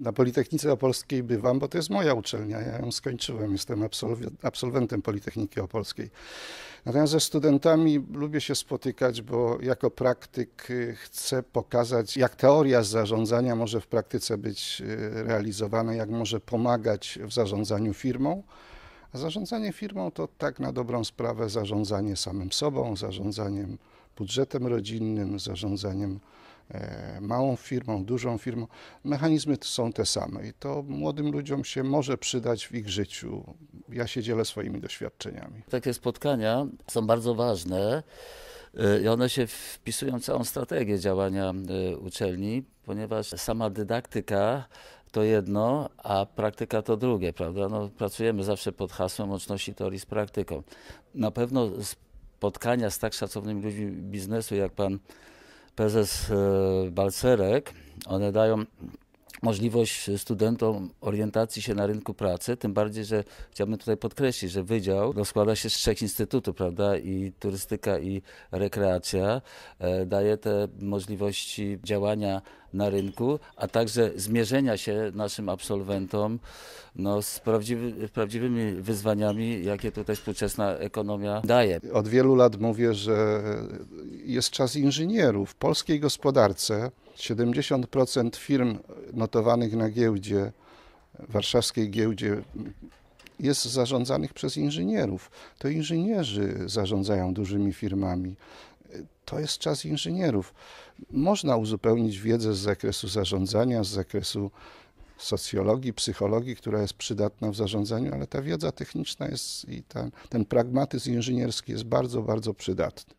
Na Politechnice Opolskiej bywam, bo to jest moja uczelnia. Ja ją skończyłem, jestem absolwentem Politechniki Opolskiej. Natomiast ze studentami lubię się spotykać, bo jako praktyk y, chcę pokazać, jak teoria zarządzania może w praktyce być y, realizowana, jak może pomagać w zarządzaniu firmą. A zarządzanie firmą to tak na dobrą sprawę zarządzanie samym sobą, zarządzaniem budżetem rodzinnym, zarządzaniem E, małą firmą, dużą firmą, mechanizmy są te same i to młodym ludziom się może przydać w ich życiu. Ja się dzielę swoimi doświadczeniami. Takie spotkania są bardzo ważne e, i one się wpisują w całą strategię działania e, uczelni, ponieważ sama dydaktyka to jedno, a praktyka to drugie, prawda? No, pracujemy zawsze pod hasłem łączności teorii z praktyką. Na pewno spotkania z tak szacownymi ludźmi biznesu, jak pan prezes Balcerek, one dają możliwość e, studentom orientacji się na rynku pracy, tym bardziej, że chciałbym tutaj podkreślić, że Wydział składa się z trzech instytutów, prawda, i turystyka i rekreacja e, daje te możliwości działania na rynku, a także zmierzenia się naszym absolwentom no, z prawdziwy, prawdziwymi wyzwaniami, jakie tutaj współczesna ekonomia daje. Od wielu lat mówię, że jest czas inżynierów. W polskiej gospodarce 70% firm notowanych na giełdzie, warszawskiej giełdzie, jest zarządzanych przez inżynierów. To inżynierzy zarządzają dużymi firmami. To jest czas inżynierów. Można uzupełnić wiedzę z zakresu zarządzania, z zakresu socjologii, psychologii, która jest przydatna w zarządzaniu, ale ta wiedza techniczna jest i ten, ten pragmatyzm inżynierski jest bardzo, bardzo przydatny.